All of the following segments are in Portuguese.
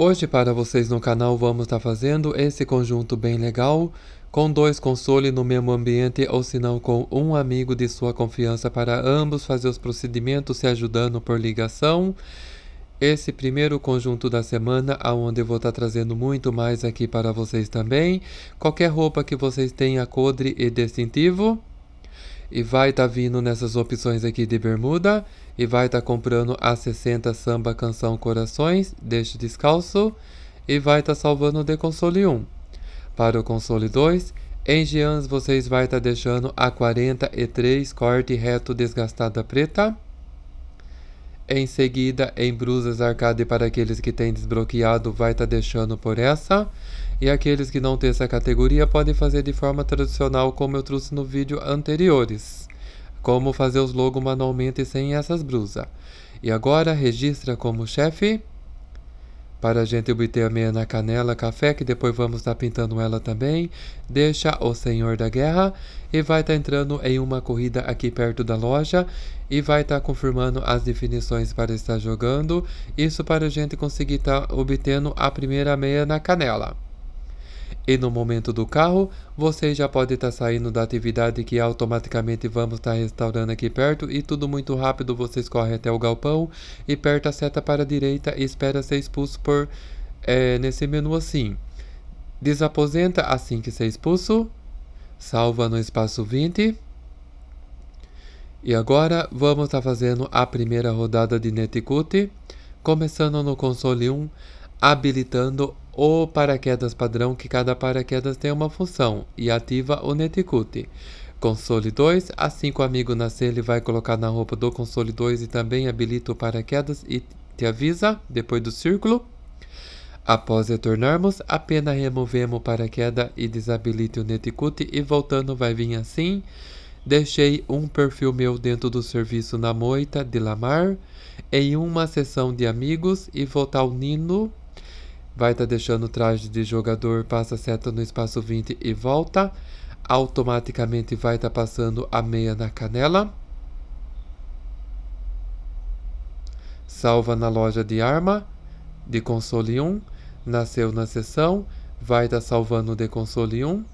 Hoje para vocês no canal vamos estar tá fazendo esse conjunto bem legal com dois consoles no mesmo ambiente ou se não com um amigo de sua confiança para ambos fazer os procedimentos se ajudando por ligação. Esse primeiro conjunto da semana, aonde eu vou estar tá trazendo muito mais aqui para vocês também. Qualquer roupa que vocês tenham, codre e distintivo e vai estar tá vindo nessas opções aqui de bermuda e vai estar tá comprando a 60 samba canção corações deste descalço e vai estar tá salvando de console 1. Para o console 2, em Jeans vocês vai estar tá deixando a 43 corte reto desgastada preta. Em seguida, em Brusas Arcade para aqueles que têm desbloqueado vai estar tá deixando por essa. E aqueles que não têm essa categoria podem fazer de forma tradicional como eu trouxe no vídeo anteriores. Como fazer os logos manualmente sem essas brusas. E agora registra como chefe. Para a gente obter a meia na canela, café, que depois vamos estar pintando ela também. Deixa o Senhor da Guerra e vai estar entrando em uma corrida aqui perto da loja e vai estar confirmando as definições para estar jogando. Isso para a gente conseguir estar obtendo a primeira meia na canela. E no momento do carro, você já pode estar tá saindo da atividade que automaticamente vamos estar tá restaurando aqui perto e tudo muito rápido, você escorre até o galpão e aperta a seta para a direita e espera ser expulso por é, nesse menu assim. Desaposenta assim que ser expulso, salva no espaço 20. E agora vamos estar tá fazendo a primeira rodada de Netcute, começando no console 1, habilitando o paraquedas padrão que cada paraquedas tem uma função e ativa o neticute Console 2, assim que o amigo nascer ele vai colocar na roupa do console 2 e também habilita o paraquedas e te avisa depois do círculo. Após retornarmos, apenas removemos o paraquedas e desabilite o neticute e voltando vai vir assim. Deixei um perfil meu dentro do serviço na moita de Lamar, em uma sessão de amigos e voltar o Nino vai estar tá deixando o traje de jogador, passa a seta no espaço 20 e volta. Automaticamente vai estar tá passando a meia na canela. Salva na loja de arma, de console 1. Nasceu na sessão, vai estar tá salvando de console 1.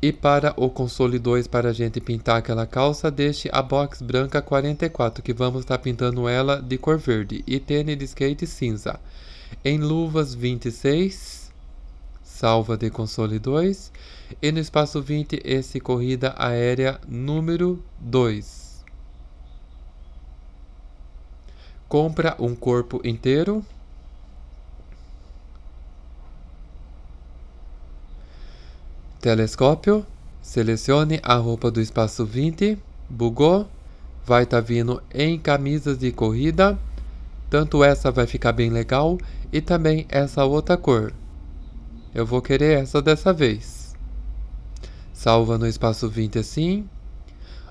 E para o console 2, para a gente pintar aquela calça, deixe a box branca 44, que vamos estar tá pintando ela de cor verde, e tênis de skate cinza em luvas 26, salva de console 2, e no espaço 20 esse corrida aérea número 2. Compra um corpo inteiro. Telescópio. Selecione a roupa do espaço 20. Bugou. Vai estar tá vindo em camisas de corrida. Tanto essa vai ficar bem legal e também essa outra cor. Eu vou querer essa dessa vez. Salva no espaço 20 assim.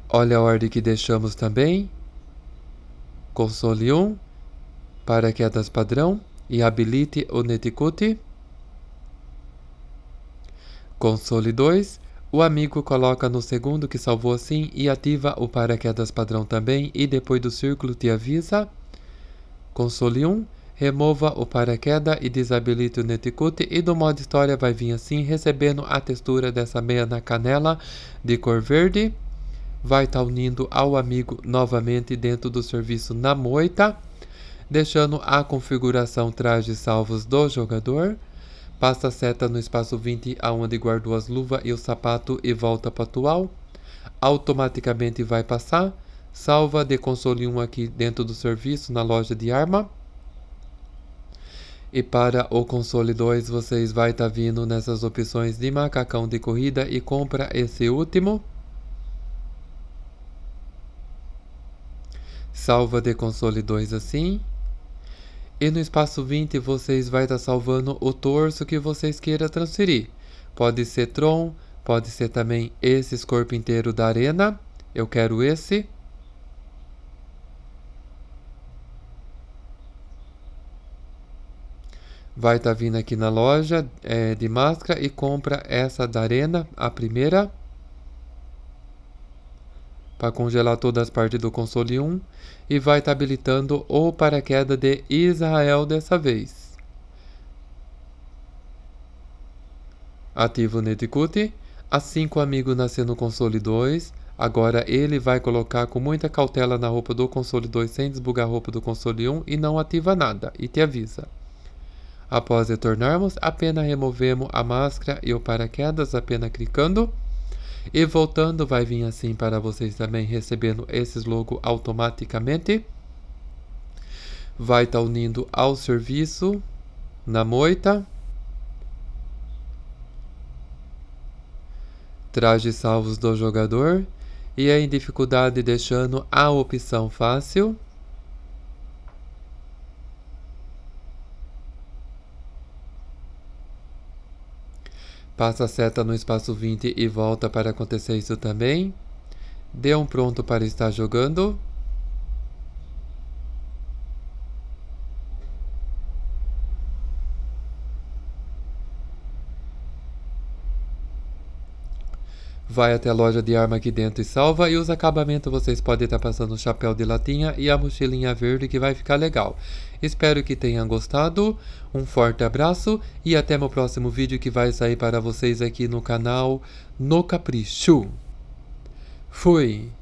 Olha a ordem que deixamos também. Console 1, paraquedas padrão e habilite o Neticute. Console 2, o amigo coloca no segundo que salvou assim e ativa o paraquedas padrão também e depois do círculo te avisa. Console 1, remova o paraquedas e desabilite o Neticute e do modo história vai vir assim, recebendo a textura dessa meia na canela de cor verde. Vai estar tá unindo ao amigo novamente dentro do serviço na moita, deixando a configuração trajes salvos do jogador. Passa a seta no espaço 20 aonde guardou as luvas e o sapato e volta para atual. Automaticamente vai passar salva de console 1 aqui dentro do serviço, na loja de arma. E para o console 2, vocês vai estar tá vindo nessas opções de macacão de corrida e compra esse último. Salva de console 2 assim. E no espaço 20, vocês vai estar tá salvando o torso que vocês queiram transferir. Pode ser Tron, pode ser também esse corpo inteiro da arena. Eu quero esse. vai estar tá vindo aqui na loja é, de máscara e compra essa da Arena, a primeira. Para congelar todas as partes do console 1. E vai estar tá habilitando o paraquedas de Israel dessa vez. Ativa o Netcute. Assim que o amigo nascer no console 2. Agora ele vai colocar com muita cautela na roupa do console 2 sem desbugar a roupa do console 1 e não ativa nada e te avisa. Após retornarmos, apenas removemos a máscara e o paraquedas apenas clicando. E voltando vai vir assim para vocês também recebendo esses logos automaticamente. Vai estar tá unindo ao serviço na moita. Traje salvos do jogador. E em dificuldade deixando a opção fácil. Passa a seta no espaço 20 e volta para acontecer isso também. Dê um pronto para estar jogando. vai até a loja de arma aqui dentro e salva. E os acabamentos vocês podem estar passando o chapéu de latinha e a mochilinha verde que vai ficar legal. Espero que tenham gostado, um forte abraço e até meu próximo vídeo que vai sair para vocês aqui no canal No Capricho. Fui!